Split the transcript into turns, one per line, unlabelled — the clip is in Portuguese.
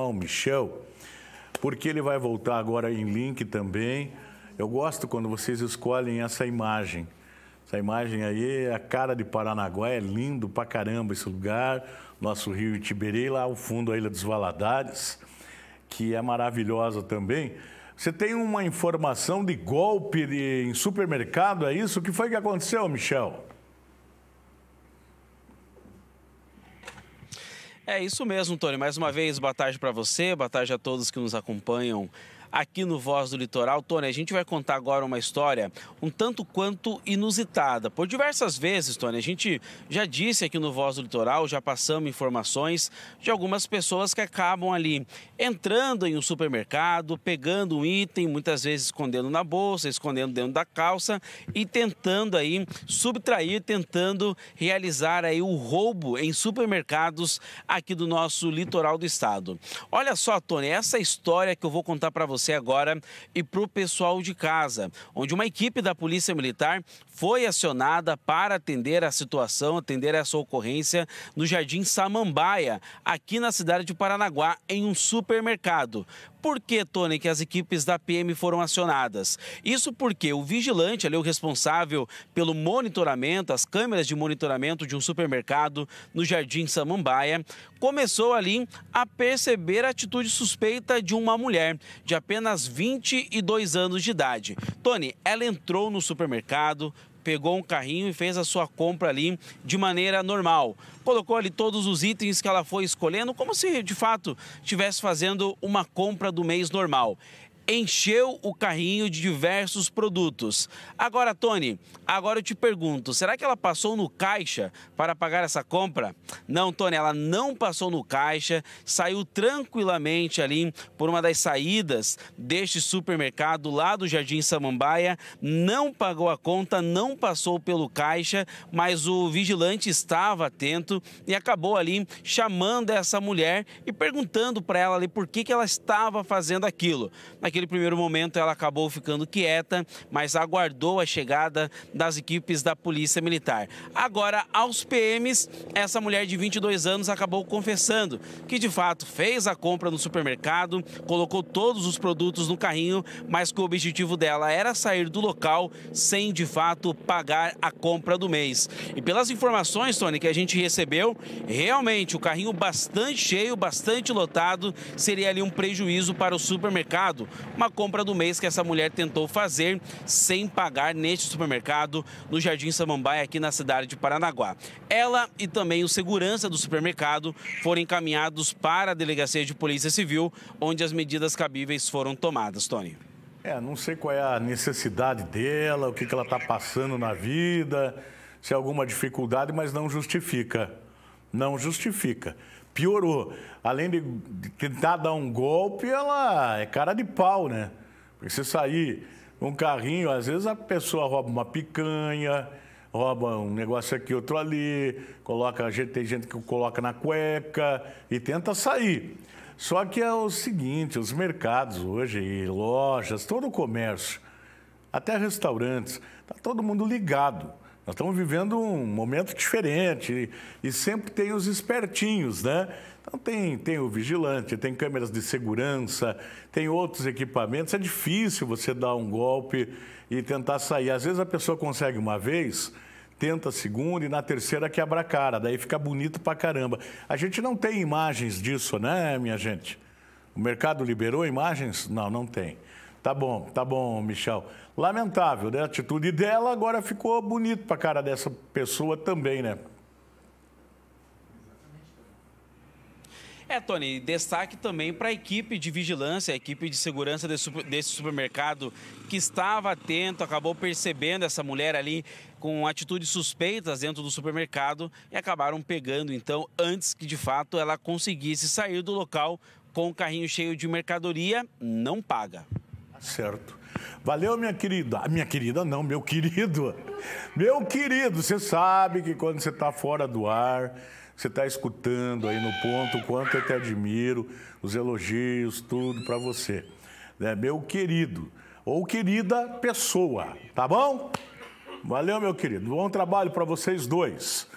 o Michel, porque ele vai voltar agora em link também. Eu gosto quando vocês escolhem essa imagem. Essa imagem aí é a cara de Paranaguá, é lindo pra caramba esse lugar, nosso rio Itiberê, lá ao fundo a Ilha dos Valadares, que é maravilhosa também. Você tem uma informação de golpe de, em supermercado, é isso? O que foi que aconteceu, Michel?
É isso mesmo, Tony. Mais uma vez, boa tarde para você, boa tarde a todos que nos acompanham aqui no Voz do Litoral. Tony, a gente vai contar agora uma história um tanto quanto inusitada. Por diversas vezes, Tony, a gente já disse aqui no Voz do Litoral, já passamos informações de algumas pessoas que acabam ali entrando em um supermercado, pegando um item, muitas vezes escondendo na bolsa, escondendo dentro da calça e tentando aí subtrair, tentando realizar aí o roubo em supermercados aqui do nosso litoral do estado. Olha só, Tony, essa história que eu vou contar para você você agora e para o pessoal de casa, onde uma equipe da Polícia Militar foi acionada para atender a situação, atender essa ocorrência no Jardim Samambaia, aqui na cidade de Paranaguá, em um supermercado. Por que, Tony, que as equipes da PM foram acionadas? Isso porque o vigilante, ali, o responsável pelo monitoramento, as câmeras de monitoramento de um supermercado no Jardim Samambaia, começou ali a perceber a atitude suspeita de uma mulher de apenas apenas 22 anos de idade. Tony, ela entrou no supermercado, pegou um carrinho e fez a sua compra ali de maneira normal. Colocou ali todos os itens que ela foi escolhendo, como se de fato estivesse fazendo uma compra do mês normal encheu o carrinho de diversos produtos. Agora, Tony, agora eu te pergunto, será que ela passou no caixa para pagar essa compra? Não, Tony, ela não passou no caixa, saiu tranquilamente ali por uma das saídas deste supermercado lá do Jardim Samambaia, não pagou a conta, não passou pelo caixa, mas o vigilante estava atento e acabou ali chamando essa mulher e perguntando para ela ali por que, que ela estava fazendo aquilo. Naquele primeiro momento, ela acabou ficando quieta, mas aguardou a chegada das equipes da Polícia Militar. Agora, aos PMs, essa mulher de 22 anos acabou confessando que de fato fez a compra no supermercado, colocou todos os produtos no carrinho, mas que o objetivo dela era sair do local sem de fato pagar a compra do mês. E pelas informações, Tony, que a gente recebeu, realmente o carrinho bastante cheio, bastante lotado, seria ali um prejuízo para o supermercado uma compra do mês que essa mulher tentou fazer sem pagar neste supermercado no Jardim Samambaia, aqui na cidade de Paranaguá. Ela e também o segurança do supermercado foram encaminhados para a delegacia de Polícia Civil, onde as medidas cabíveis foram tomadas, Tony.
É, não sei qual é a necessidade dela, o que, que ela está passando na vida, se é alguma dificuldade, mas não justifica. Não justifica piorou. Além de tentar dar um golpe, ela é cara de pau, né? Porque você sair um carrinho, às vezes a pessoa rouba uma picanha, rouba um negócio aqui, outro ali, coloca, tem gente que coloca na cueca e tenta sair. Só que é o seguinte, os mercados hoje, lojas, todo o comércio, até restaurantes, está todo mundo ligado. Nós estamos vivendo um momento diferente e, sempre tem os espertinhos, né? Então tem, tem o vigilante, tem câmeras de segurança, tem outros equipamentos. É difícil você dar um golpe e tentar sair. Às vezes a pessoa consegue uma vez, tenta a segunda e na terceira quebra a cara, daí fica bonito pra caramba. A gente não tem imagens disso, né, minha gente? O mercado liberou imagens? Não, não tem. Tá bom, tá bom, Michel. Lamentável, né? A atitude dela agora ficou bonito pra cara dessa pessoa também, né?
É, Tony, destaque também para a equipe de vigilância, a equipe de segurança desse supermercado que estava atento, acabou percebendo essa mulher ali com atitudes suspeitas dentro do supermercado e acabaram pegando, então, antes que de fato ela conseguisse sair do local com o carrinho cheio de mercadoria, não paga
certo? Valeu, minha querida. Ah, minha querida, não, meu querido. Meu querido, você sabe que quando você está fora do ar, você está escutando aí no ponto o quanto eu te admiro, os elogios, tudo para você. Né? Meu querido, ou querida pessoa, tá bom? Valeu, meu querido. Bom trabalho para vocês dois.